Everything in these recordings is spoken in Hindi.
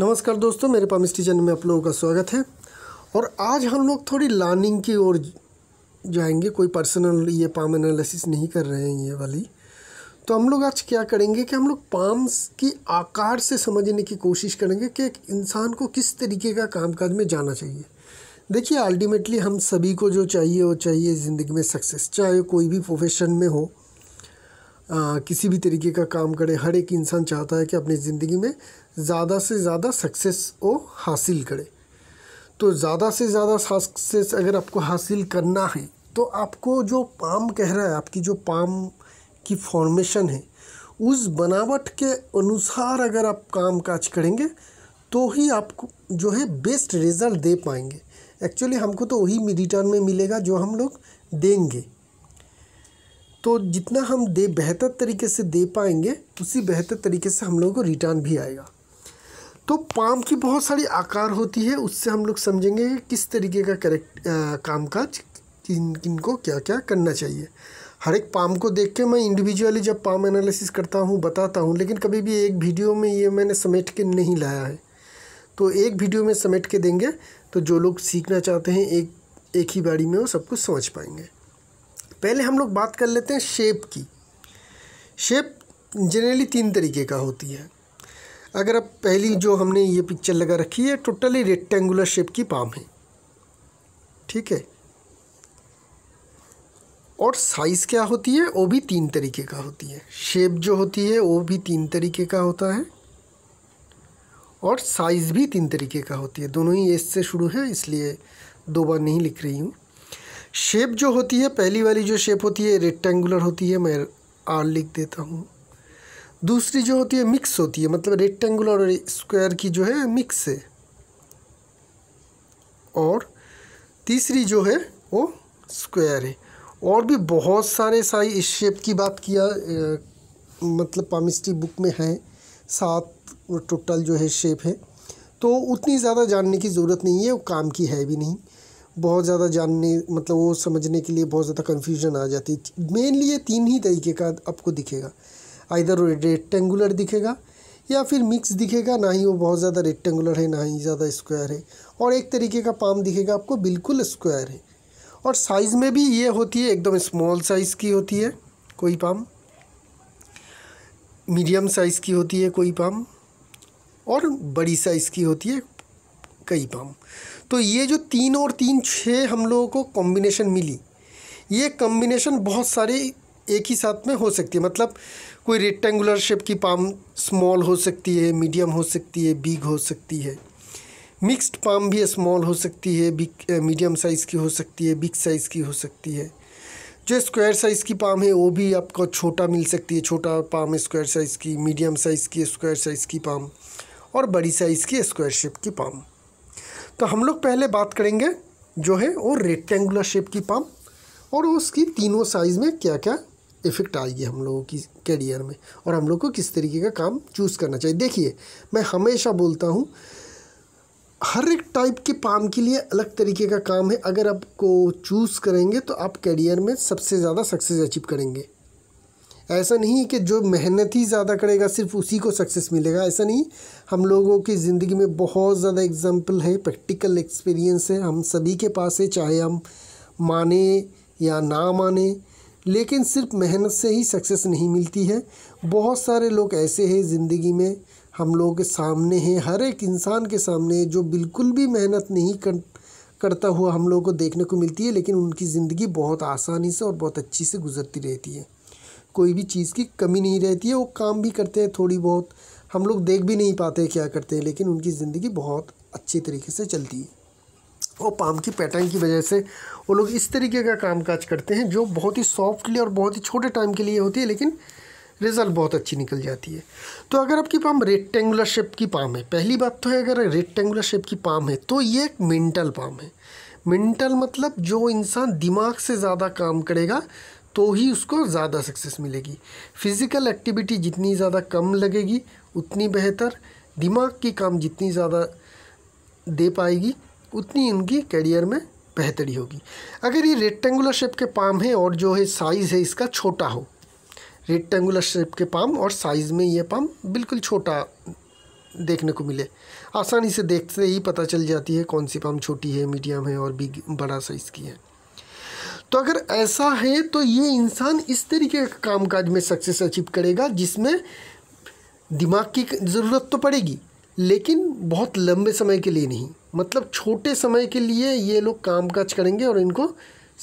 नमस्कार दोस्तों मेरे पास स्टीचन में आप लोगों का स्वागत है और आज हम लोग थोड़ी लर्निंग की ओर जाएंगे कोई पर्सनल ये पाम एनालिसिस नहीं कर रहे हैं ये वाली तो हम लोग आज क्या करेंगे कि हम लोग पाम्स की आकार से समझने की कोशिश करेंगे कि एक इंसान को किस तरीके का कामकाज में जाना चाहिए देखिए अल्टीमेटली हम सभी को जो चाहिए वो चाहिए ज़िंदगी में सक्सेस चाहे कोई भी प्रोफेशन में हो आ, किसी भी तरीके का काम करे हर एक इंसान चाहता है कि अपनी ज़िंदगी में ज़्यादा से ज़्यादा सक्सेस वो हासिल करे तो ज़्यादा से ज़्यादा सक्सेस अगर आपको हासिल करना है तो आपको जो पाम कह रहा है आपकी जो पाम की फॉर्मेशन है उस बनावट के अनुसार अगर आप काम काज करेंगे तो ही आपको जो है बेस्ट रिज़ल्ट दे पाएंगे एक्चुअली हमको तो वही रिटर्न में मिलेगा जो हम लोग देंगे तो जितना हम दे बेहतर तरीके से दे पाएंगे उसी बेहतर तरीके से हम लोगों को रिटर्न भी आएगा तो पाम की बहुत सारी आकार होती है उससे हम लोग समझेंगे कि किस तरीके का करेक्ट काम काज किन किन को क्या क्या करना चाहिए हर एक पाम को देख के मैं इंडिविजुअली जब पाम एनालिसिस करता हूँ बताता हूँ लेकिन कभी भी एक वीडियो में ये मैंने समेट के नहीं लाया है तो एक वीडियो में समेट के देंगे तो जो लोग सीखना चाहते हैं एक एक ही बारी में वो सब कुछ समझ पाएंगे पहले हम लोग बात कर लेते हैं शेप की शेप जनरली तीन तरीके का होती है अगर अब पहली जो हमने ये पिक्चर लगा रखी है टोटली रेक्टेंगुलर शेप की पाम है ठीक है और साइज़ क्या होती है वो भी तीन तरीके का होती है शेप जो होती है वो भी तीन तरीके का होता है और साइज़ भी तीन तरीके का होती है दोनों ही एस से शुरू है इसलिए दो बार नहीं लिख रही हूँ शेप जो होती है पहली वाली जो शेप होती है रेक्टेंगुलर होती है मैं आर लिख देता हूँ दूसरी जो होती है मिक्स होती है मतलब रेक्टेंगुलर और स्क्वायर की जो है मिक्स है और तीसरी जो है वो स्क्वायर है और भी बहुत सारे साई इस शेप की बात किया ए, मतलब पामिस्ट्री बुक में है सात टोटल जो है शेप है तो उतनी ज़्यादा जानने की ज़रूरत नहीं है वो काम की है भी नहीं बहुत ज़्यादा जानने मतलब वो समझने के लिए बहुत ज़्यादा कन्फ्यूजन आ जाती है मेनली ये तीन ही तरीके का आपको दिखेगा आइधर रेक्टेंगुलर दिखेगा या फिर मिक्स दिखेगा ना ही वो बहुत ज़्यादा रेक्टेंगुलर है ना ही ज़्यादा स्क्वायर है और एक तरीके का पाम दिखेगा आपको बिल्कुल स्क्वायर है और साइज़ में भी ये होती है एकदम स्मॉल साइज़ की होती है कोई पाम मीडियम साइज़ की होती है कोई पाम और बड़ी साइज़ की होती है कई पाम तो ये जो तीन और तीन छः हम लोगों को कॉम्बिनेशन मिली ये कॉम्बिनेशन बहुत सारे एक ही साथ में हो सकती है मतलब कोई रेक्टेंगुलर शेप की पाम स्मॉल हो सकती है मीडियम हो सकती है बिग हो सकती है मिक्स्ड पाम भी स्मॉल हो सकती है बिग मीडियम साइज़ की हो सकती है बिग साइज़ की हो सकती है जो स्क्वायर साइज़ की पाम है वो भी आपको छोटा मिल सकती है छोटा पाम स्क्वायर साइज़ की मीडियम साइज़ की स्क्वायर साइज़ की पाम और बड़ी साइज़ की स्क्वायर शेप की पाम तो हम लोग पहले बात करेंगे जो है वो रेक्टेंगुलर शेप की पम्प और उसकी तीनों साइज़ में क्या क्या इफ़ेक्ट आएगी हम लोगों की कैरियर में और हम लोग को किस तरीके का काम चूज़ करना चाहिए देखिए मैं हमेशा बोलता हूँ हर एक टाइप के पाम के लिए अलग तरीके का काम है अगर आपको चूज़ करेंगे तो आप कैरियर में सबसे ज़्यादा सक्सेस अचीव करेंगे ऐसा नहीं कि जो मेहनत ही ज़्यादा करेगा सिर्फ उसी को सक्सेस मिलेगा ऐसा नहीं हम लोगों की ज़िंदगी में बहुत ज़्यादा एग्जाम्पल है प्रैक्टिकल एक्सपीरियंस है हम सभी के पास है चाहे हम माने या ना माने लेकिन सिर्फ मेहनत से ही सक्सेस नहीं मिलती है बहुत सारे लोग ऐसे हैं ज़िंदगी में हम लोगों के सामने हैं हर एक इंसान के सामने जो बिल्कुल भी मेहनत नहीं कर करता हुआ हम लोगों को देखने को मिलती है लेकिन उनकी ज़िंदगी बहुत आसानी से और बहुत अच्छी से गुजरती रहती है कोई भी चीज़ की कमी नहीं रहती है वो काम भी करते हैं थोड़ी बहुत हम लोग देख भी नहीं पाते क्या करते हैं लेकिन उनकी ज़िंदगी बहुत अच्छी तरीके से चलती है और पाम की पैटर्न की वजह से वो लोग इस तरीके का काम काज करते हैं जो बहुत ही सॉफ्टली और बहुत ही छोटे टाइम के लिए होती है लेकिन रिज़ल्ट बहुत अच्छी निकल जाती है तो अगर आपकी पाम रेक्टेंगुलर शेप की पाम है पहली बात तो है अगर रेक्टेंगुलर शेप की पाम है तो ये एक मेंटल पाम है मेंटल मतलब जो इंसान दिमाग से ज़्यादा काम करेगा तो ही उसको ज़्यादा सक्सेस मिलेगी फिज़िकल एक्टिविटी जितनी ज़्यादा कम लगेगी उतनी बेहतर दिमाग की काम जितनी ज़्यादा दे पाएगी उतनी उनकी करियर में बेहतरी होगी अगर ये रेक्टेंगुलर शेप के पाम है और जो है साइज़ है इसका छोटा हो रेक्टेंगुलर शेप के पाम और साइज़ में ये पाम बिल्कुल छोटा देखने को मिले आसानी से देखते ही पता चल जाती है कौन सी पाम छोटी है मीडियम है और बिग बड़ा साइज़ की है तो अगर ऐसा है तो ये इंसान इस तरीके का कामकाज में सक्सेस अचीव करेगा जिसमें दिमाग की ज़रूरत तो पड़ेगी लेकिन बहुत लंबे समय के लिए नहीं मतलब छोटे समय के लिए ये लोग कामकाज करेंगे और इनको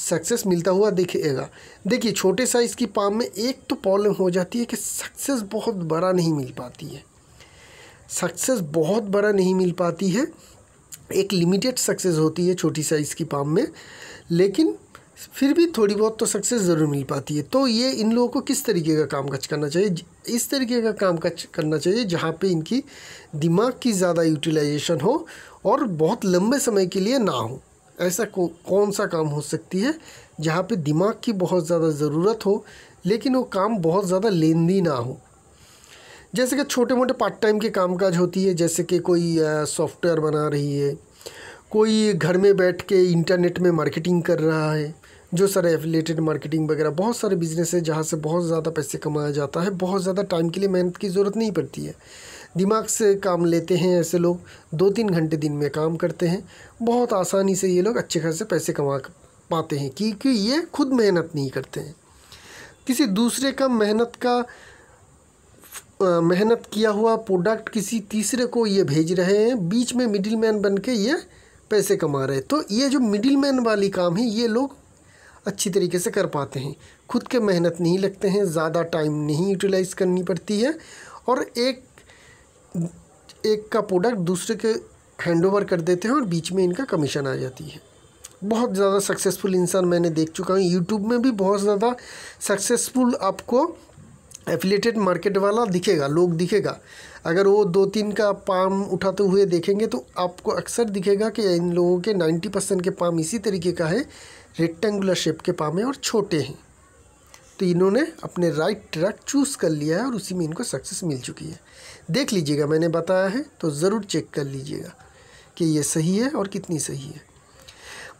सक्सेस मिलता हुआ दिखेगा देखिए छोटे साइज़ की पाम में एक तो प्रॉब्लम हो जाती है कि सक्सेस बहुत बड़ा नहीं मिल पाती है सक्सेस बहुत बड़ा नहीं मिल पाती है एक लिमिटेड सक्सेस होती है छोटी साइज़ की पाम में लेकिन फिर भी थोड़ी बहुत तो सक्सेस ज़रूर मिल पाती है तो ये इन लोगों को किस तरीके का काम काज करना चाहिए इस तरीके का काम काज करना चाहिए जहाँ पे इनकी दिमाग की ज़्यादा यूटिलाइजेशन हो और बहुत लंबे समय के लिए ना हो ऐसा को, कौन सा काम हो सकती है जहाँ पे दिमाग की बहुत ज़्यादा ज़रूरत हो लेकिन वो काम बहुत ज़्यादा लेंदी ना हो जैसे कि छोटे मोटे पार्ट टाइम के काम काज होती है जैसे कि कोई सॉफ्टवेयर बना रही है कोई घर में बैठ के इंटरनेट में मार्केटिंग कर रहा है जो सारे एफिलेटेड मार्केटिंग वगैरह बहुत सारे बिजनेस है जहाँ से बहुत ज़्यादा पैसे कमाया जाता है बहुत ज़्यादा टाइम के लिए मेहनत की ज़रूरत नहीं पड़ती है दिमाग से काम लेते हैं ऐसे लोग दो तीन घंटे दिन में काम करते हैं बहुत आसानी से ये लोग अच्छे खासे पैसे कमा पाते हैं क्योंकि ये खुद मेहनत नहीं करते हैं किसी दूसरे का मेहनत का मेहनत किया हुआ प्रोडक्ट किसी तीसरे को ये भेज रहे हैं बीच में मिडिल मैन बन के ये पैसे कमा रहे हैं तो ये जो मिडिल मैन वाली काम है ये लोग अच्छी तरीके से कर पाते हैं खुद के मेहनत नहीं लगते हैं ज़्यादा टाइम नहीं यूटिलाइज करनी पड़ती है और एक एक का प्रोडक्ट दूसरे के हैंडओवर कर देते हैं और बीच में इनका कमीशन आ जाती है बहुत ज़्यादा सक्सेसफुल इंसान मैंने देख चुका हूँ यूट्यूब में भी बहुत ज़्यादा सक्सेसफुल आपको एफिलेटेड मार्केट वाला दिखेगा लोग दिखेगा अगर वो दो तीन का पाम उठाते हुए देखेंगे तो आपको अक्सर दिखेगा कि इन लोगों के 90 परसेंट के पाम इसी तरीके का है रेक्टेंगुलर शेप के पाम हैं और छोटे हैं तो इन्होंने अपने राइट ट्रैक चूज़ कर लिया है और उसी में इनको सक्सेस मिल चुकी है देख लीजिएगा मैंने बताया है तो ज़रूर चेक कर लीजिएगा कि ये सही है और कितनी सही है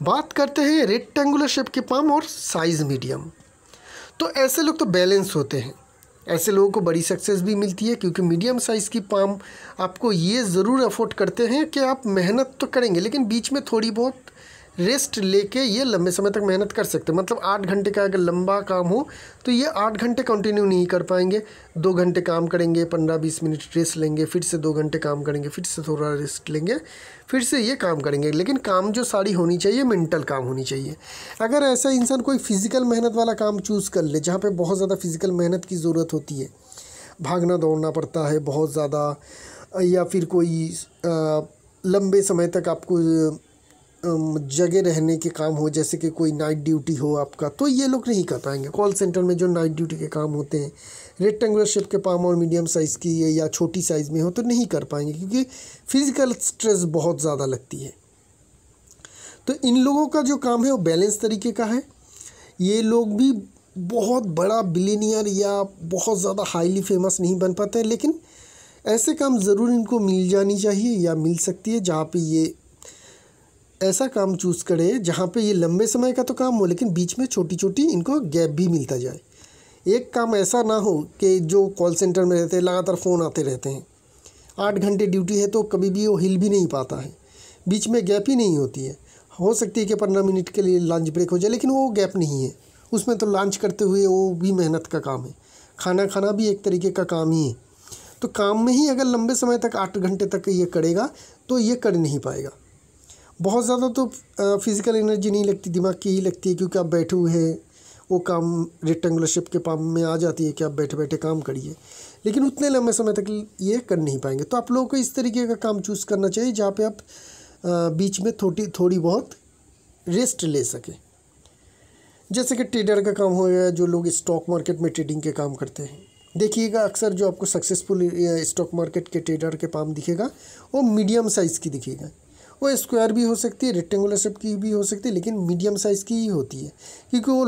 बात करते हैं रेक्टेंगुलर शेप के पाम और साइज़ मीडियम तो ऐसे लोग तो बैलेंस होते हैं ऐसे लोगों को बड़ी सक्सेस भी मिलती है क्योंकि मीडियम साइज़ की पाम आपको ये ज़रूर अफोर्ड करते हैं कि आप मेहनत तो करेंगे लेकिन बीच में थोड़ी बहुत रेस्ट लेके ये लंबे समय तक मेहनत कर सकते हैं मतलब आठ घंटे का अगर लंबा काम हो तो ये आठ घंटे कंटिन्यू नहीं कर पाएंगे दो घंटे काम करेंगे पंद्रह बीस मिनट रेस्ट लेंगे फिर से दो घंटे काम करेंगे फिर से थोड़ा रेस्ट लेंगे फिर से ये काम करेंगे लेकिन काम जो सारी होनी चाहिए मेंटल काम होनी चाहिए अगर ऐसा इंसान कोई फिज़िकल मेहनत वाला काम चूज़ कर ले जहाँ पर बहुत ज़्यादा फिज़िकल मेहनत की ज़रूरत होती है भागना दौड़ना पड़ता है बहुत ज़्यादा या फिर कोई लंबे समय तक आपको जगह रहने के काम हो जैसे कि कोई नाइट ड्यूटी हो आपका तो ये लोग नहीं कर पाएंगे कॉल सेंटर में जो नाइट ड्यूटी के काम होते हैं रेक्टेंगुलर शेप के पाम और मीडियम साइज़ की है या छोटी साइज़ में हो तो नहीं कर पाएंगे क्योंकि फिज़िकल स्ट्रेस बहुत ज़्यादा लगती है तो इन लोगों का जो काम है वो बैलेंस तरीके का है ये लोग भी बहुत बड़ा बिलीनियर या बहुत ज़्यादा हाईली फेमस नहीं बन पाते हैं लेकिन ऐसे काम ज़रूर इनको मिल जानी चाहिए या मिल सकती है जहाँ पे ये ऐसा काम चूज़ करें जहाँ पे ये लंबे समय का तो काम हो लेकिन बीच में छोटी छोटी इनको गैप भी मिलता जाए एक काम ऐसा ना हो कि जो कॉल सेंटर में रहते हैं लगातार फ़ोन आते रहते हैं आठ घंटे ड्यूटी है तो कभी भी वो हिल भी नहीं पाता है बीच में गैप ही नहीं होती है हो सकती है कि पंद्रह मिनट के लिए लंच ब्रेक हो जाए लेकिन वो गैप नहीं है उसमें तो लंच करते हुए वो भी मेहनत का काम है खाना खाना भी एक तरीके का काम ही है तो काम में ही अगर लंबे समय तक आठ घंटे तक ये करेगा तो ये कर नहीं पाएगा बहुत ज़्यादा तो फिज़िकल एनर्जी नहीं लगती दिमाग की ही लगती है क्योंकि आप बैठे हुए हैं वो काम रेक्टेंगुलर शेप के पाम में आ जाती है कि आप बैठे बैठे काम करिए लेकिन उतने लंबे समय तक ये कर नहीं पाएंगे तो आप लोगों को इस तरीके का काम चूज़ करना चाहिए जहाँ पे आप बीच में थोड़ी थोड़ी बहुत रेस्ट ले सकें जैसे कि ट्रेडर का काम हो गया जो लोग स्टॉक मार्केट में ट्रेडिंग के काम करते हैं देखिएगा अक्सर जो आपको सक्सेसफुल स्टॉक मार्केट के ट्रेडर के पाम दिखेगा वो मीडियम साइज़ की दिखेगा वो स्क्वायर भी हो सकती है रेक्टेंगुलर शेप की भी हो सकती है लेकिन मीडियम साइज़ की ही होती है क्योंकि वो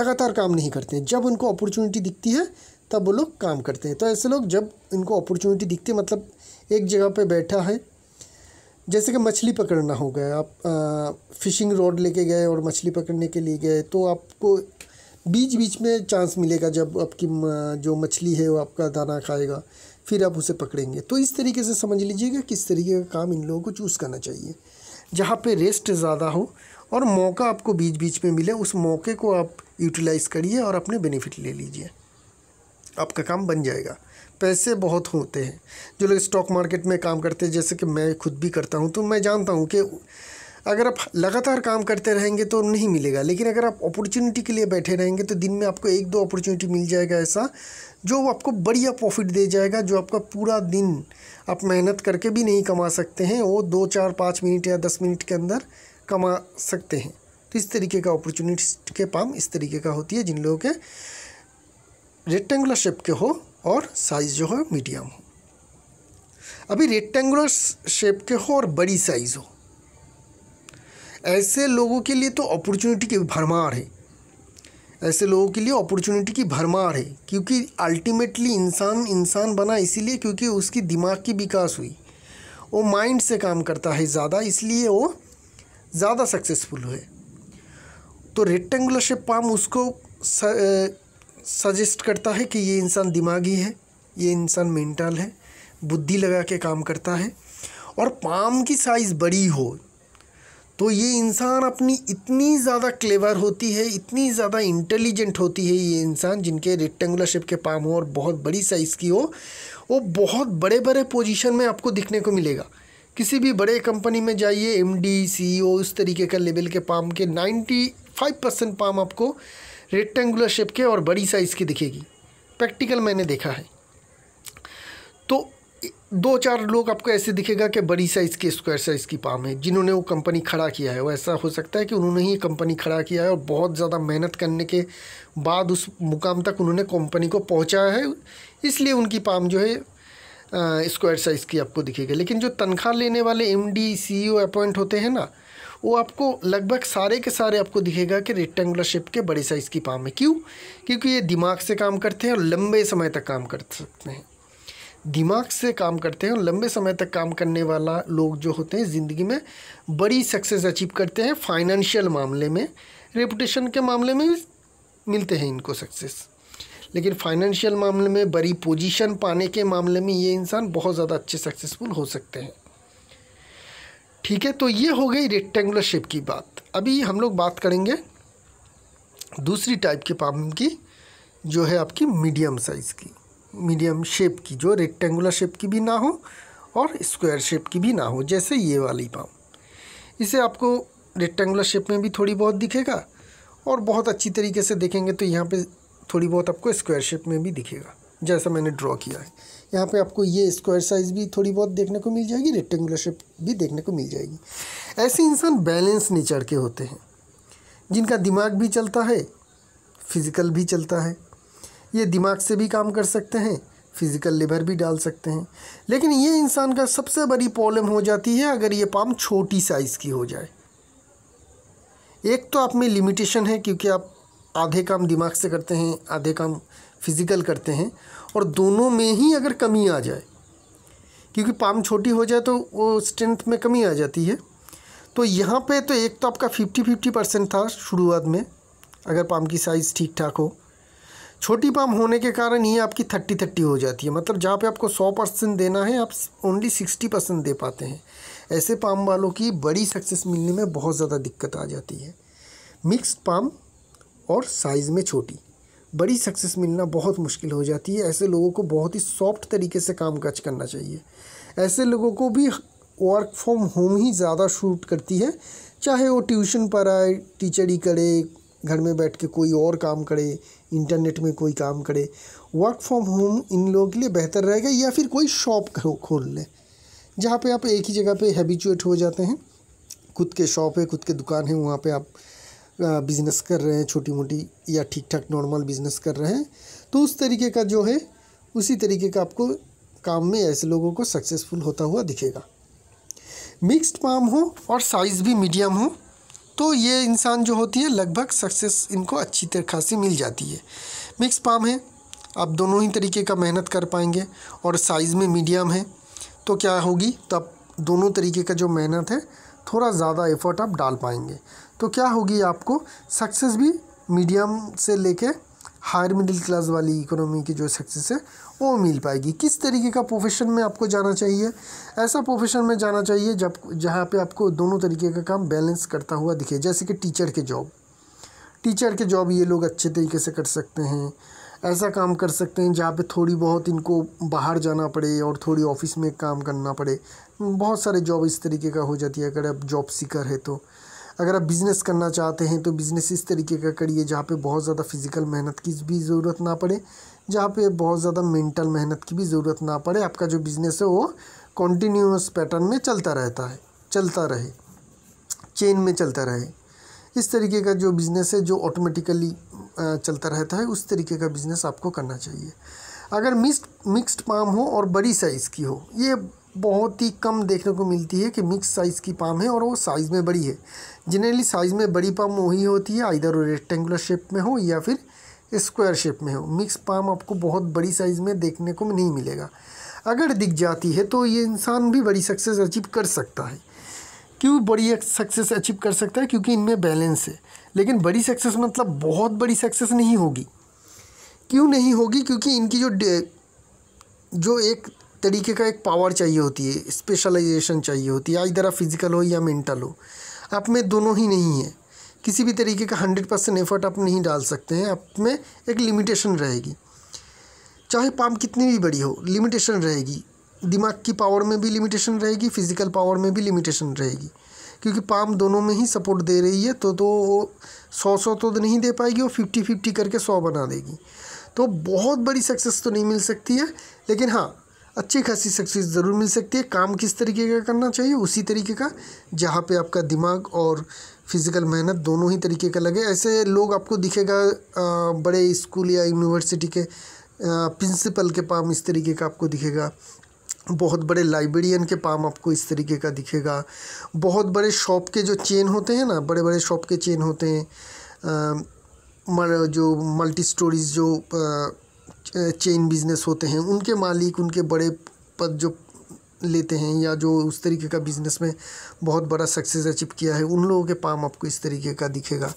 लगातार काम नहीं करते हैं जब उनको अपॉर्चुनिटी दिखती है तब वो लोग काम करते हैं तो ऐसे लोग जब इनको अपॉर्चुनिटी दिखती है मतलब एक जगह पे बैठा है जैसे कि मछली पकड़ना हो गया आप आ, फिशिंग रोड लेके गए और मछली पकड़ने के लिए गए तो आपको बीच बीच में चांस मिलेगा जब आपकी जो मछली है वो आपका दाना खाएगा फिर आप उसे पकड़ेंगे तो इस तरीके से समझ लीजिएगा किस तरीके का काम इन लोगों को चूज़ करना चाहिए जहाँ पे रेस्ट ज़्यादा हो और मौका आपको बीच बीच में मिले उस मौके को आप यूटिलाइज़ करिए और अपने बेनिफिट ले लीजिए आपका काम बन जाएगा पैसे बहुत होते हैं जो लोग स्टॉक मार्केट में काम करते हैं जैसे कि मैं खुद भी करता हूँ तो मैं जानता हूँ कि अगर आप लगातार काम करते रहेंगे तो नहीं मिलेगा लेकिन अगर आप अपॉर्चुनिटी के लिए बैठे रहेंगे तो दिन में आपको एक दो अपॉर्चुनिटी मिल जाएगा ऐसा जो आपको बढ़िया प्रॉफिट दे जाएगा जो आपका पूरा दिन आप मेहनत करके भी नहीं कमा सकते हैं वो दो चार पाँच मिनट या दस मिनट के अंदर कमा सकते हैं तो इस तरीके का अपॉर्चुनिटी के पाम इस तरीके का होती है जिन लोगों के रेक्टेंगुलर शेप के हो और साइज़ जो हो मीडियम हो अभी रेक्टेंगुलर शेप के हो और बड़ी साइज़ हो ऐसे लोगों के लिए तो अपॉर्चुनिटी की भरमार है ऐसे लोगों के लिए अपॉर्चुनिटी की भरमार है क्योंकि अल्टीमेटली इंसान इंसान बना इसीलिए क्योंकि उसकी दिमाग की विकास हुई वो माइंड से काम करता है ज़्यादा इसलिए वो ज़्यादा सक्सेसफुल हुए तो रेक्टेंगुलर शेप पाम उसको सजेस्ट करता है कि ये इंसान दिमागी है ये इंसान मेंटल है बुद्धि लगा के काम करता है और पाम की साइज़ बड़ी हो तो ये इंसान अपनी इतनी ज़्यादा क्लेवर होती है इतनी ज़्यादा इंटेलिजेंट होती है ये इंसान जिनके रेक्टेंगुलर शेप के पाम हो और बहुत बड़ी साइज़ की हो वो बहुत बड़े बड़े पोजीशन में आपको दिखने को मिलेगा किसी भी बड़े कंपनी में जाइए एम डी e इस तरीके का लेवल के पाम के नाइन्टी फाइव परसेंट पाम आपको रेक्टेंगुलर शेप के और बड़ी साइज़ की दिखेगी प्रैक्टिकल मैंने देखा है तो दो चार लोग आपको ऐसे दिखेगा कि बड़ी साइज़ के स्क्वायर साइज़ की पाम है जिन्होंने वो कंपनी खड़ा किया है वो ऐसा हो सकता है कि उन्होंने ही कंपनी खड़ा किया है और बहुत ज़्यादा मेहनत करने के बाद उस मुकाम तक उन्होंने कंपनी को पहुंचाया है इसलिए उनकी पाम जो है स्क्वायर साइज़ की आपको दिखेगी लेकिन जो तनख्वाह लेने वाले एम डी सी अपॉइंट होते हैं ना वो आपको लगभग सारे के सारे आपको दिखेगा कि रेक्टेंगुलर शेप के बड़े साइज़ की पाम है क्यों क्योंकि ये दिमाग से काम करते हैं और लंबे समय तक काम कर सकते हैं दिमाग से काम करते हैं और लंबे समय तक काम करने वाला लोग जो होते हैं ज़िंदगी में बड़ी सक्सेस अचीव करते हैं फाइनेंशियल मामले में रेपुटेशन के मामले में मिलते हैं इनको सक्सेस लेकिन फाइनेंशियल मामले में बड़ी पोजीशन पाने के मामले में ये इंसान बहुत ज़्यादा अच्छे सक्सेसफुल हो सकते हैं ठीक है तो ये हो गई रेक्टेंगुलर शेप की बात अभी हम लोग बात करेंगे दूसरी टाइप के पाम की जो है आपकी मीडियम साइज़ की मीडियम शेप की जो रेक्टेंगुलर शेप की भी ना हो और स्क्वायर शेप की भी ना हो जैसे ये वाली पाँव इसे आपको रेक्टेंगुलर शेप में भी थोड़ी बहुत दिखेगा और बहुत अच्छी तरीके से देखेंगे तो यहाँ पे थोड़ी बहुत आपको स्क्वायर शेप में भी दिखेगा जैसा मैंने ड्रॉ किया है यहाँ पे आपको ये स्क्वायर साइज़ भी थोड़ी बहुत देखने को मिल जाएगी रेक्टेंगुलर शेप भी देखने को मिल जाएगी ऐसे इंसान बैलेंस नेचर के होते हैं जिनका दिमाग भी चलता है फिज़िकल भी चलता है ये दिमाग से भी काम कर सकते हैं फिज़िकल लेबर भी डाल सकते हैं लेकिन ये इंसान का सबसे बड़ी प्रॉब्लम हो जाती है अगर ये पाम छोटी साइज़ की हो जाए एक तो आप में लिमिटेशन है क्योंकि आप आधे काम दिमाग से करते हैं आधे काम फिज़िकल करते हैं और दोनों में ही अगर कमी आ जाए क्योंकि पाम छोटी हो जाए तो वो स्ट्रेंथ में कमी आ जाती है तो यहाँ पे तो एक तो आपका फिफ्टी फिफ्टी परसेंट था शुरुआत में अगर पाम की साइज़ ठीक ठाक हो छोटी पाम होने के कारण ही आपकी थर्टी थर्टी हो जाती है मतलब जहाँ पे आपको सौ परसेंट देना है आप ओनली सिक्सटी परसेंट दे पाते हैं ऐसे पाम वालों की बड़ी सक्सेस मिलने में बहुत ज़्यादा दिक्कत आ जाती है मिक्स पाम और साइज़ में छोटी बड़ी सक्सेस मिलना बहुत मुश्किल हो जाती है ऐसे लोगों को बहुत ही सॉफ्ट तरीके से काम काज करना चाहिए ऐसे लोगों को भी वर्क फ्रॉम होम ही ज़्यादा शूट करती है चाहे वो ट्यूशन पर आए टीचर ही करे घर में बैठ के कोई और काम करे इंटरनेट में कोई काम करे वर्क फ्रॉम होम इन लोगों के लिए बेहतर रहेगा या फिर कोई शॉप खोल लें जहाँ पे आप एक ही जगह पे हैबिचुएट हो जाते हैं खुद के शॉप है खुद के दुकान है वहाँ पे आप बिज़नेस कर रहे हैं छोटी मोटी या ठीक ठाक नॉर्मल बिज़नेस कर रहे हैं तो उस तरीके का जो है उसी तरीके का आपको काम में ऐसे लोगों को सक्सेसफुल होता हुआ दिखेगा मिक्स्ड पाम हो और साइज़ भी मीडियम हो तो ये इंसान जो होती है लगभग सक्सेस इनको अच्छी तरह खासी मिल जाती है मिक्स पाम है आप दोनों ही तरीके का मेहनत कर पाएंगे और साइज़ में मीडियम है तो क्या होगी तब तो दोनों तरीके का जो मेहनत है थोड़ा ज़्यादा एफर्ट आप डाल पाएंगे तो क्या होगी आपको सक्सेस भी मीडियम से लेके हायर मिडिल क्लास वाली इकोनॉमी की जो सक्सेस है वो मिल पाएगी किस तरीके का प्रोफेशन में आपको जाना चाहिए ऐसा प्रोफेशन में जाना चाहिए जब जहाँ पे आपको दोनों तरीके का काम बैलेंस करता हुआ दिखे जैसे कि टीचर के जॉब टीचर के जॉब ये लोग अच्छे तरीके से कर सकते हैं ऐसा काम कर सकते हैं जहाँ पे थोड़ी बहुत इनको बाहर जाना पड़े और थोड़ी ऑफिस में काम करना पड़े बहुत सारे जॉब इस तरीके का हो जाती है अगर आप जॉब सीकर है तो अगर आप बिज़नेस करना चाहते हैं तो बिज़नेस इस तरीके का करिए जहाँ पे बहुत ज़्यादा फिज़िकल मेहनत की भी ज़रूरत ना पड़े जहाँ पे बहुत ज़्यादा मेंटल मेहनत की भी ज़रूरत ना पड़े आपका जो बिज़नेस है वो कॉन्टीन्यूस पैटर्न में चलता रहता है चलता रहे चेन में चलता रहे इस तरीके का जो बिज़नेस है जो ऑटोमेटिकली चलता रहता है उस तरीके का बिज़नेस आपको करना चाहिए अगर मिक्स्ड मिक्सड पाम हो और बड़ी साइज़ की हो ये बहुत ही कम देखने को मिलती है कि मिक्स साइज़ की पाम है और वो साइज़ में बड़ी है जनरली साइज़ में बड़ी पाम वही होती है इधर वो रेक्टेंगुलर शेप में हो या फिर स्क्वायर शेप में हो मिक्स पाम आपको बहुत बड़ी साइज़ में देखने को नहीं मिलेगा अगर दिख जाती है तो ये इंसान भी बड़ी सक्सेस अचीव कर सकता है क्यों बड़ी सक्सेस अचीव कर सकता है क्योंकि इनमें बैलेंस है लेकिन बड़ी सक्सेस मतलब बहुत बड़ी सक्सेस नहीं होगी क्यों नहीं होगी क्योंकि इनकी जो जो एक तरीके का एक पावर चाहिए होती है स्पेशलाइजेशन चाहिए होती है आई दरा फिज़िकल हो या मेंटल हो आप में दोनों ही नहीं है किसी भी तरीके का हंड्रेड परसेंट एफर्ट आप नहीं डाल सकते हैं आप में एक लिमिटेशन रहेगी चाहे पाम कितनी भी बड़ी हो लिमिटेशन रहेगी दिमाग की पावर में भी लिमिटेशन रहेगी फिज़िकल पावर में भी लिमिटेशन रहेगी क्योंकि पाम दोनों में ही सपोर्ट दे रही है तो तो वो सौ सौ तो नहीं दे पाएगी वो फिफ्टी फिफ्टी करके सौ बना देगी तो बहुत बड़ी सक्सेस तो नहीं मिल सकती है लेकिन हाँ अच्छी खासी सक्सेस ज़रूर मिल सकती है काम किस तरीके का करना चाहिए उसी तरीके का जहाँ पे आपका दिमाग और फिज़िकल मेहनत दोनों ही तरीके का लगे ऐसे लोग आपको दिखेगा बड़े स्कूल या यूनिवर्सिटी के प्रिंसिपल के पाम इस तरीके का आपको दिखेगा बहुत बड़े लाइब्रेरियन के पाम आपको इस तरीके का दिखेगा बहुत बड़े शॉप के जो चेन होते हैं ना बड़े बड़े शॉप के चेन होते हैं आ, जो मल्टी स्टोरीज जो चेन बिजनेस होते हैं उनके मालिक उनके बड़े पद जो लेते हैं या जो उस तरीके का बिज़नेस में बहुत बड़ा सक्सेस अचीव किया है उन लोगों के पाम आपको इस तरीके का दिखेगा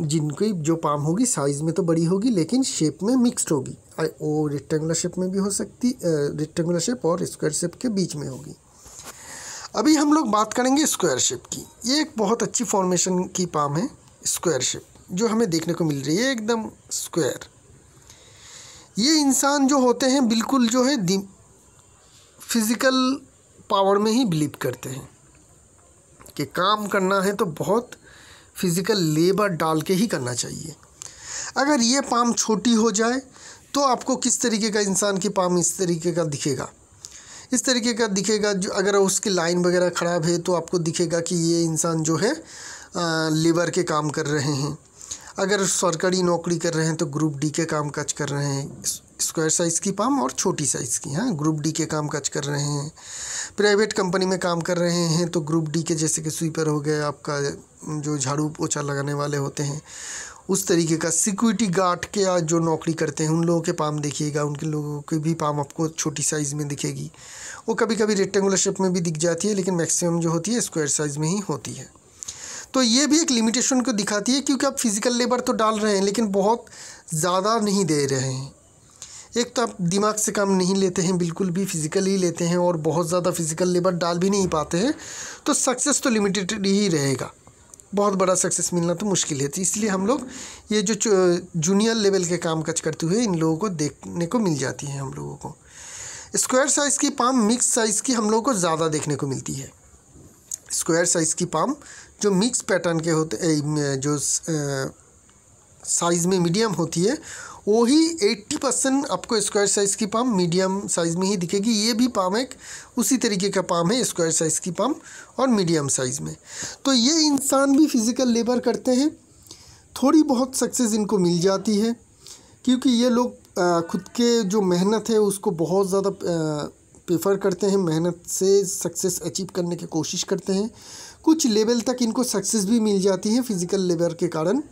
जिनकी जो पाम होगी साइज़ में तो बड़ी होगी लेकिन शेप में मिक्स्ड होगी वो रेक्टेंगुलर शेप में भी हो सकती रेक्टेंगुलर शेप और स्क्वायर शेप के बीच में होगी अभी हम लोग बात करेंगे स्क्वायर शेप की ये एक बहुत अच्छी फॉर्मेशन की पाम है स्क्वायर शेप जो हमें देखने को मिल रही है एकदम स्क्वायर ये इंसान जो होते हैं बिल्कुल जो है फिज़िकल पावर में ही बिलीव करते हैं कि काम करना है तो बहुत फिज़िकल लेबर डाल के ही करना चाहिए अगर ये पाम छोटी हो जाए तो आपको किस तरीके का इंसान की पाम इस तरीके का दिखेगा इस तरीके का दिखेगा जो अगर उसकी लाइन वगैरह ख़राब है तो आपको दिखेगा कि ये इंसान जो है लेबर के काम कर रहे हैं अगर सरकारी नौकरी कर रहे हैं तो ग्रुप डी के काम काज कर रहे हैं स्क्वायर साइज़ की पाम और छोटी साइज़ की हाँ ग्रुप डी के काम काज कर रहे हैं प्राइवेट कंपनी में काम कर रहे हैं तो ग्रुप डी के जैसे कि स्वीपर हो गए आपका जो झाड़ू पोछा लगाने वाले होते हैं उस तरीके का सिक्योरिटी गार्ड के आज जो नौकरी करते हैं उन लोगों के पाम देखिएगा उनके लोगों की भी पाम आपको छोटी साइज़ में दिखेगी वो कभी कभी रेक्टेंगुलर शेप में भी दिख जाती है लेकिन मैक्सिमम जो होती है स्क्वायर साइज़ में ही होती है तो ये भी एक लिमिटेशन को दिखाती है क्योंकि आप फिज़िकल लेबर तो डाल रहे हैं लेकिन बहुत ज़्यादा नहीं दे रहे हैं एक तो आप दिमाग से काम नहीं लेते हैं बिल्कुल भी फिज़िकल ही लेते हैं और बहुत ज़्यादा फिज़िकल लेबर डाल भी नहीं पाते हैं तो सक्सेस तो लिमिटेड ही रहेगा बहुत बड़ा सक्सेस मिलना तो मुश्किल है तो इसलिए हम लोग ये जो जूनियर लेवल के काम काज करते हुए इन लोगों को देखने को मिल जाती है हम लोगों को स्क्वायर साइज़ की पाम मिक्स साइज़ की हम लोगों को ज़्यादा देखने को मिलती है स्क्वायर साइज़ की पाम जो मिक्स पैटर्न के होते जो साइज़ में मीडियम होती है वही 80 परसेंट आपको स्क्वायर साइज़ की पाम मीडियम साइज़ में ही दिखेगी ये भी पाम एक उसी तरीके का पाम है स्क्वायर साइज़ की पाम और मीडियम साइज़ में तो ये इंसान भी फिज़िकल लेबर करते हैं थोड़ी बहुत सक्सेस इनको मिल जाती है क्योंकि ये लोग खुद के जो मेहनत है उसको बहुत ज़्यादा प्रेफर करते हैं मेहनत से सक्सेस अचीव करने की कोशिश करते हैं कुछ लेवल तक इनको सक्सेस भी मिल जाती है फिज़िकल लेबर के कारण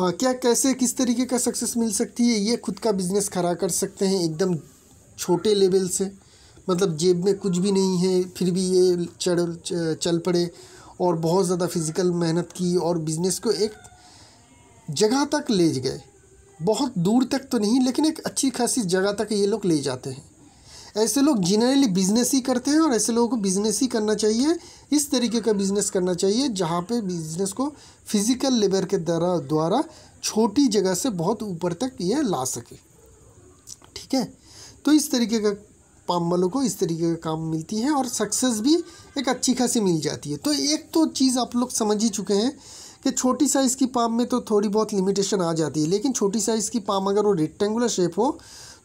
आ, क्या कैसे किस तरीके का सक्सेस मिल सकती है ये खुद का बिज़नेस खड़ा कर सकते हैं एकदम छोटे लेवल से मतलब जेब में कुछ भी नहीं है फिर भी ये चढ़ चल पड़े और बहुत ज़्यादा फिज़िकल मेहनत की और बिज़नेस को एक जगह तक ले गए बहुत दूर तक तो नहीं लेकिन एक अच्छी खासी जगह तक ये लोग ले जाते हैं ऐसे लोग जनरली बिजनेस ही करते हैं और ऐसे लोगों को बिजनेस ही करना चाहिए इस तरीके का बिजनेस करना चाहिए जहाँ पे बिजनेस को फिजिकल लेबर के द्वारा द्वारा छोटी जगह से बहुत ऊपर तक ये ला सके ठीक है तो इस तरीके का पाम वालों को इस तरीके का काम मिलती है और सक्सेस भी एक अच्छी खासी मिल जाती है तो एक तो चीज़ आप लोग समझ ही चुके हैं कि छोटी साइज़ की पाम में तो थोड़ी बहुत लिमिटेशन आ जाती है लेकिन छोटी साइज़ की पाम अगर वो रेक्टेंगुलर शेप हो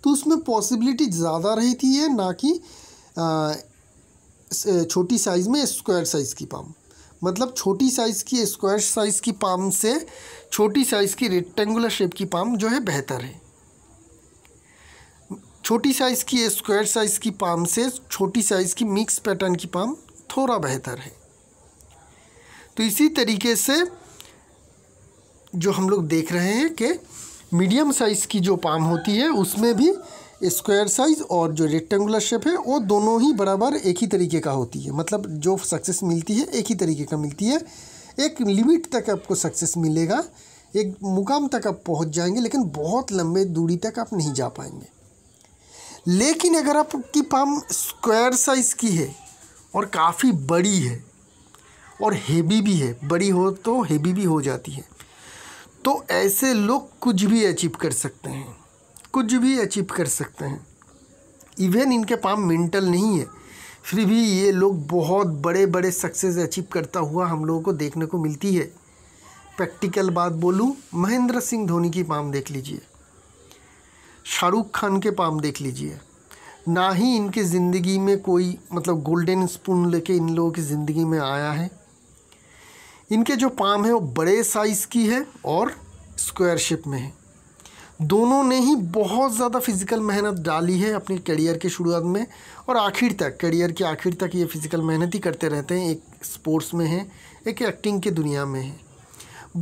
तो उसमें पॉसिबिलिटी ज़्यादा रहती है ना कि छोटी साइज़ में स्क्वायर साइज़ की पाम मतलब छोटी साइज़ की स्क्वायर साइज़ की पाम से छोटी साइज़ की रेक्टेंगुलर शेप की पाम जो है बेहतर है छोटी साइज़ की स्क्वायर साइज़ की पाम से छोटी साइज़ की मिक्स पैटर्न की पाम थोड़ा बेहतर है तो इसी तरीके से जो हम लोग देख रहे हैं कि मीडियम साइज़ की जो पाम होती है उसमें भी स्क्वायर साइज़ और जो रेक्टेंगुलर शेप है वो दोनों ही बराबर एक ही तरीके का होती है मतलब जो सक्सेस मिलती है एक ही तरीके का मिलती है एक लिमिट तक आपको सक्सेस मिलेगा एक मुकाम तक आप पहुंच जाएंगे लेकिन बहुत लंबे दूरी तक आप नहीं जा पाएंगे लेकिन अगर आपकी पाम स्क्वायर साइज़ की है और काफ़ी बड़ी है और हेवी भी है बड़ी हो तो हेवी भी हो जाती है तो ऐसे लोग कुछ भी अचीव कर सकते हैं कुछ भी अचीव कर सकते हैं इवन इनके पास मेंटल नहीं है फिर भी ये लोग बहुत बड़े बड़े सक्सेस अचीव करता हुआ हम लोगों को देखने को मिलती है प्रैक्टिकल बात बोलूँ महेंद्र सिंह धोनी की पाम देख लीजिए शाहरुख खान के पाम देख लीजिए ना ही इनके ज़िंदगी में कोई मतलब गोल्डन स्पून लेके इन लोगों की ज़िंदगी में आया है इनके जो पाम है वो बड़े साइज़ की है और स्क्वायर शेप में है दोनों ने ही बहुत ज़्यादा फिज़िकल मेहनत डाली है अपने करियर के शुरुआत में और आखिर तक करियर के आखिर तक ये फिज़िकल मेहनत ही करते रहते हैं एक स्पोर्ट्स में है एक एक्टिंग की दुनिया में है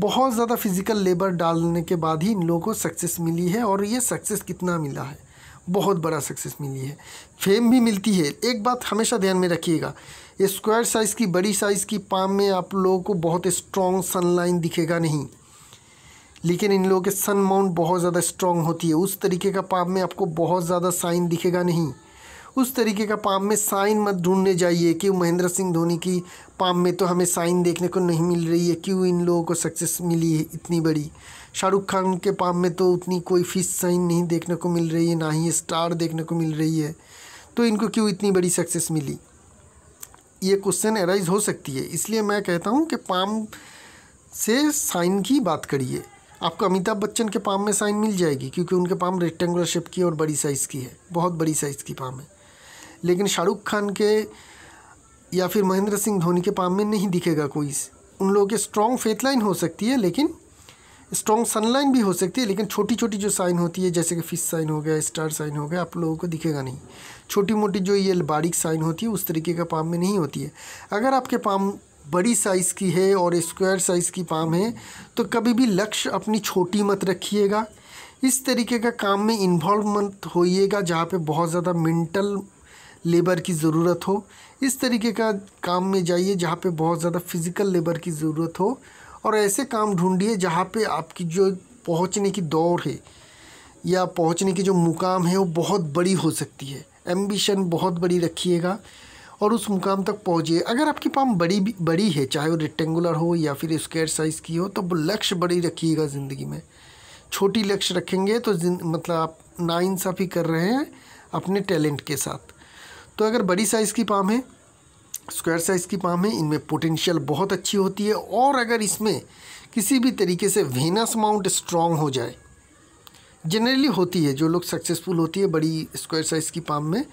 बहुत ज़्यादा फिज़िकल लेबर डालने के बाद ही इन लोगों को सक्सेस मिली है और ये सक्सेस कितना मिला है बहुत बड़ा सक्सेस मिली है फेम भी मिलती है एक बात हमेशा ध्यान में रखिएगा स्क्वायर साइज़ की बड़ी साइज़ की पाम में आप लोगों को बहुत स्ट्रॉन्ग सनलाइन दिखेगा नहीं लेकिन इन लोगों के सन माउंट बहुत ज़्यादा स्ट्रॉन्ग होती है उस तरीके का पाम में आपको बहुत ज़्यादा साइन दिखेगा नहीं उस तरीके का पाम में साइन मत ढूंढने जाइए कि महेंद्र सिंह धोनी की पाम में तो हमें साइन देखने को नहीं मिल रही है क्यों इन लोगों को सक्सेस मिली है इतनी बड़ी शाहरुख खान के पाम में तो उतनी कोई फिश साइन नहीं देखने को मिल रही है ना ही स्टार देखने को मिल रही है तो इनको क्यों इतनी बड़ी सक्सेस मिली ये क्वेश्चन एराइज हो सकती है इसलिए मैं कहता हूँ कि पाम से साइन की बात करिए आपको अमिताभ बच्चन के पाम में साइन मिल जाएगी क्योंकि उनके पाम रेक्टेंगुलर शेप की और बड़ी साइज़ की है बहुत बड़ी साइज़ की पाम है लेकिन शाहरुख खान के या फिर महेंद्र सिंह धोनी के पाम में नहीं दिखेगा कोई उन लोगों के स्ट्रॉन्ग फेथ लाइन हो सकती है लेकिन स्ट्रॉन्ग सनलाइन भी हो सकती है लेकिन छोटी छोटी जो साइन होती है जैसे कि फिश साइन हो गया स्टार साइन हो गया आप लोगों को दिखेगा नहीं छोटी मोटी जो ये बारीक साइन होती है उस तरीके का पाम में नहीं होती है अगर आपके पाम बड़ी साइज़ की है और स्क्वायर साइज़ की पाम है तो कभी भी लक्ष्य अपनी छोटी मत रखिएगा इस तरीके का काम में इन्वॉल्व मत होइएगा जहाँ पे बहुत ज़्यादा मेंटल लेबर की ज़रूरत हो इस तरीके का काम में जाइए जहाँ पे बहुत ज़्यादा फिज़िकल लेबर की ज़रूरत हो और ऐसे काम ढूंढिए जहाँ पे आपकी जो पहुँचने की दौड़ है या पहुँचने की जो मुकाम है वो बहुत बड़ी हो सकती है एम्बिशन बहुत बड़ी रखिएगा और उस मुकाम तक पहुँचिए अगर आपकी पाम बड़ी बड़ी है चाहे वो रेक्टेंगुलर हो या फिर स्क्वायर साइज़ की हो तो लक्ष्य बड़ी रखिएगा ज़िंदगी में छोटी लक्ष्य रखेंगे तो मतलब आप नाइंसाफ़ी कर रहे हैं अपने टैलेंट के साथ तो अगर बड़ी साइज़ की पाम है स्क्वायर साइज़ की पाम है इनमें पोटेंशियल बहुत अच्छी होती है और अगर इसमें किसी भी तरीके से वेनस माउंट स्ट्रॉन्ग हो जाए जनरली होती है जो लोग सक्सेसफुल होती है बड़ी स्क्वायर साइज़ की पाम में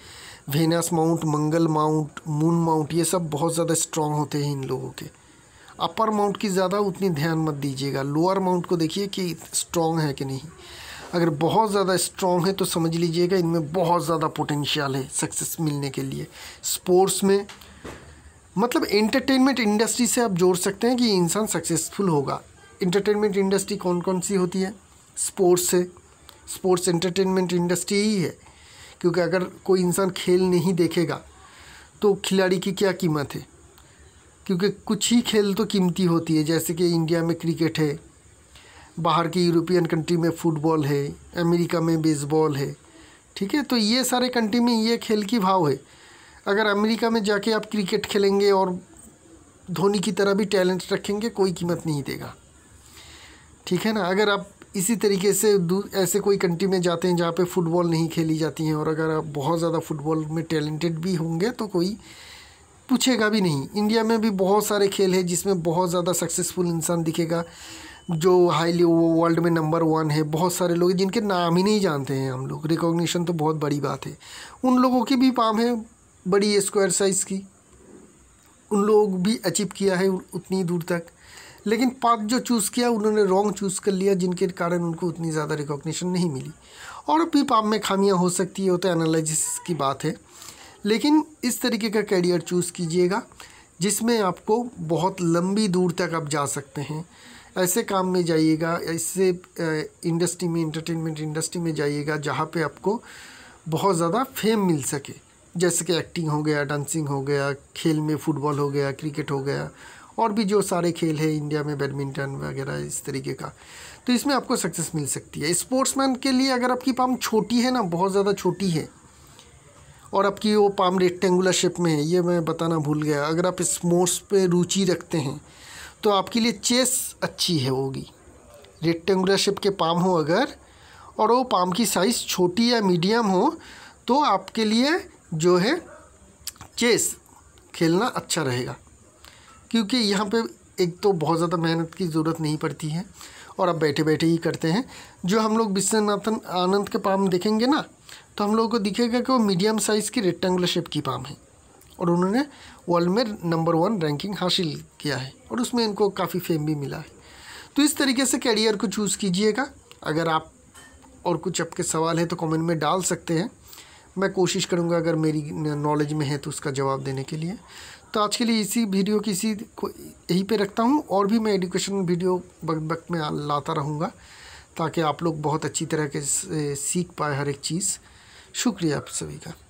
Venus mount Mangal mount moon mount ये सब बहुत ज़्यादा स्ट्रॉन्ग होते हैं इन लोगों के अपर माउंट की ज़्यादा उतनी ध्यान मत दीजिएगा लोअर माउंट को देखिए कि स्ट्रॉन्ग है कि नहीं अगर बहुत ज़्यादा स्ट्रॉन्ग है तो समझ लीजिएगा इनमें बहुत ज़्यादा पोटेंशियल है सक्सेस मिलने के लिए स्पोर्ट्स में मतलब एंटरटेनमेंट इंडस्ट्री से आप जोड़ सकते हैं कि इंसान सक्सेसफुल होगा एंटरटेनमेंट इंडस्ट्री कौन कौन सी होती है स्पोर्ट्स से स्पोर्ट्स एंटरटेनमेंट इंडस्ट्री ही है क्योंकि अगर कोई इंसान खेल नहीं देखेगा तो खिलाड़ी की क्या कीमत है क्योंकि कुछ ही खेल तो कीमती होती है जैसे कि इंडिया में क्रिकेट है बाहर की यूरोपियन कंट्री में फुटबॉल है अमेरिका में बेसबॉल है ठीक है तो ये सारे कंट्री में ये खेल की भाव है अगर अमेरिका में जाके आप क्रिकेट खेलेंगे और धोनी की तरह भी टैलेंट रखेंगे कोई कीमत नहीं देगा ठीक है ना अगर आप इसी तरीके से ऐसे कोई कंट्री में जाते हैं जहाँ पे फुटबॉल नहीं खेली जाती हैं और अगर आप बहुत ज़्यादा फुटबॉल में टैलेंटेड भी होंगे तो कोई पूछेगा भी नहीं इंडिया में भी बहुत सारे खेल है जिसमें बहुत ज़्यादा सक्सेसफुल इंसान दिखेगा जो हाईली वो वर्ल्ड में नंबर वन है बहुत सारे लोग जिनके नाम ही नहीं जानते हैं हम लोग रिकॉग्निशन तो बहुत बड़ी बात है उन लोगों की भी पाम है बड़ी स्क्वायर साइज़ की उन लोग भी अचीव किया है उतनी दूर तक लेकिन पार्क जो चूज़ किया उन्होंने रॉन्ग चूज़ कर लिया जिनके कारण उनको उतनी ज़्यादा रिकॉग्निशन नहीं मिली और भी पाप में खामियां हो सकती है वो तो एनालिसिस की बात है लेकिन इस तरीके का कैरियर चूज़ कीजिएगा जिसमें आपको बहुत लंबी दूर तक आप जा सकते हैं ऐसे काम में जाइएगा ऐसे इंडस्ट्री में इंटरटेनमेंट इंडस्ट्री में जाइएगा जहाँ पर आपको बहुत ज़्यादा फेम मिल सके जैसे कि एक्टिंग हो गया डांसिंग हो गया खेल में फुटबॉल हो गया क्रिकेट हो गया और भी जो सारे खेल है इंडिया में बैडमिंटन वगैरह इस तरीके का तो इसमें आपको सक्सेस मिल सकती है स्पोर्ट्समैन के लिए अगर आपकी पाम छोटी है ना बहुत ज़्यादा छोटी है और आपकी वो पाम रेक्टेंगुलर शेप में है ये मैं बताना भूल गया अगर आप स्पोर्ट्स पे रुचि रखते हैं तो आपके लिए चेस अच्छी है होगी रेक्टेंगुलर शेप के पाम हो अगर और वो पाम की साइज़ छोटी या मीडियम हो तो आपके लिए जो है चेस खेलना अच्छा रहेगा क्योंकि यहाँ पे एक तो बहुत ज़्यादा मेहनत की ज़रूरत नहीं पड़ती है और आप बैठे बैठे ही करते हैं जो हम लोग विश्वनाथन आनंद के पाम देखेंगे ना तो हम लोगों को दिखेगा कि वो मीडियम साइज़ की रेक्टेंगुलर शेप की पाम है और उन्होंने वर्ल्ड में नंबर वन रैंकिंग हासिल किया है और उसमें इनको काफ़ी फेम भी मिला है तो इस तरीके से कैरियर को चूज़ कीजिएगा अगर आप और कुछ आपके सवाल है तो कमेंट में डाल सकते हैं मैं कोशिश करूँगा अगर मेरी नॉलेज में है तो उसका जवाब देने के लिए तो आज के लिए इसी वीडियो की इसी को यहीं पे रखता हूँ और भी मैं एडुकेशन वीडियो वक्त वक्त में लाता रहूँगा ताकि आप लोग बहुत अच्छी तरह के सीख पाए हर एक चीज़ शुक्रिया आप सभी का